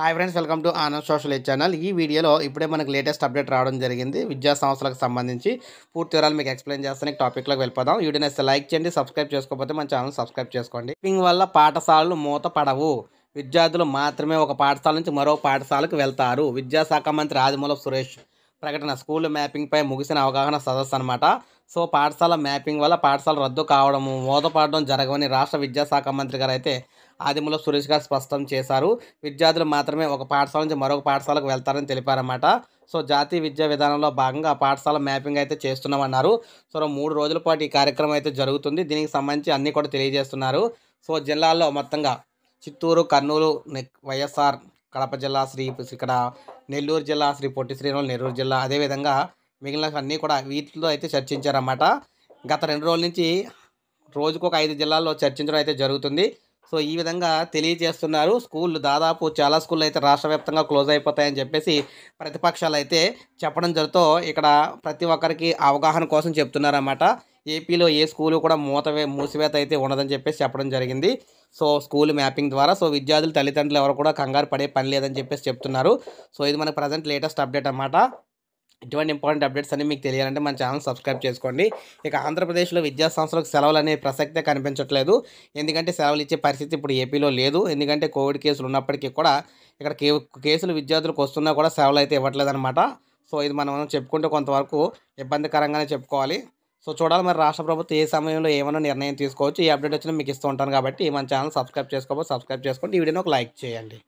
hi friends welcome to Anand social channel ఈ వీడియోలో ఇప్పుడే మనకు లేటెస్ట్ అప్డేట్ రావడం జరిగింది విద్యా సంస్థలకు సంబంధించి పూర్తి వివరాలు మీకు ఎక్స్ప్లెయిన్ చేస్తాను టాపిక్లోకి వెళ్ళిపోదాం వీడియోని లైక్ చేయండి సబ్స్క్రైబ్ చేసుకోకపోతే మన ఛానల్ సబ్స్క్రైబ్ చేసుకోండి దీని వల్ల పాఠశాలలు మూత పడవు విద్యార్థులు మాత్రమే ఒక పాఠశాల నుంచి మరో పాఠశాలకు వెళ్తారు విద్యాశాఖ మంత్రి ఆదిమూలపు సురేష్ ప్రకటన స్కూల్ మ్యాపింగ్పై ముగిసిన అవగాహన సదస్సు అనమాట సో పాఠశాల మ్యాపింగ్ వల్ల పాఠశాల రద్దు కావడము మూతపడడం జరగవని రాష్ట్ర విద్యాశాఖ మంత్రి గారు అయితే ఆదిమూల సురేష్ గారు స్పష్టం చేశారు విద్యార్థులు మాత్రమే ఒక పాఠశాల నుంచి మరొక పాఠశాలకు వెళ్తారని తెలిపారన్నమాట సో జాతీయ విద్యా విధానంలో భాగంగా పాఠశాల మ్యాపింగ్ అయితే చేస్తున్నామన్నారు సో మూడు రోజుల పాటు ఈ కార్యక్రమం అయితే జరుగుతుంది దీనికి సంబంధించి అన్నీ కూడా తెలియజేస్తున్నారు సో జిల్లాల్లో మొత్తంగా చిత్తూరు కర్నూలు వైఎస్ఆర్ కడప జిల్లా శ్రీ ఇక్కడ నెల్లూరు జిల్లా శ్రీ పొట్టి శ్రీరాములు నెల్లూరు జిల్లా అదేవిధంగా మిగిలిన అన్నీ కూడా వీటిలో అయితే చర్చించారన్నమాట గత రెండు రోజుల నుంచి రోజుకు ఒక ఐదు జిల్లాల్లో చర్చించడం అయితే జరుగుతుంది సో ఈ విధంగా తెలియజేస్తున్నారు స్కూళ్ళు దాదాపు చాలా స్కూళ్ళు అయితే రాష్ట్ర వ్యాప్తంగా క్లోజ్ అయిపోతాయని చెప్పేసి ప్రతిపక్షాలు అయితే చెప్పడం జరుగుతూ ఇక్కడ ప్రతి ఒక్కరికి అవగాహన కోసం చెప్తున్నారన్నమాట ఏపీలో ఏ స్కూలు కూడా మూతవే మూసివేత అయితే ఉండదని చెప్పేసి చెప్పడం జరిగింది సో స్కూల్ మ్యాపింగ్ ద్వారా సో విద్యార్థులు తల్లిదండ్రులు ఎవరు కూడా కంగారు పడే పని లేదని చెప్పేసి చెప్తున్నారు సో ఇది మన ప్రజెంట్ లేటెస్ట్ అప్డేట్ అనమాట ఇటువంటి ఇంపార్టెంట్ అప్డేట్స్ అన్ని మీకు తెలియాలంటే మన ఛానల్ సబ్స్క్రైబ్ చేసుకోండి ఇక ఆంధ్రప్రదేశ్లో విద్యా సంస్థలకు సెలవులు అనే ప్రసక్తే కనిపించట్లేదు ఎందుకంటే సెలవులు ఇచ్చే పరిస్థితి ఇప్పుడు ఏపీలో లేదు ఎందుకంటే కోవిడ్ కేసులు ఉన్నప్పటికీ కూడా ఇక్కడ కేసులు విద్యార్థులకు వస్తున్నా కూడా సెలవులు అయితే ఇవ్వట్లేదన్నమాట సో ఇది మనం చెప్పుకుంటే కొంతవరకు ఇబ్బందికరంగానే చెప్పుకోవాలి సో చూడాలి మరి రాష్ట్ర ప్రభుత్వం ఏ సమయంలో ఏమైనా నిర్ణయం తీసుకోవచ్చు ఈ అప్డేట్ వచ్చినా మీకు ఇస్తూ ఉంటాను కాబట్టి మన ఛానల్ సబ్స్క్రైబ్ చేసుకోకపోతే సబ్స్క్రైబ్ చేసుకోండి ఈ వీడియోని ఒక లైక్ చేయండి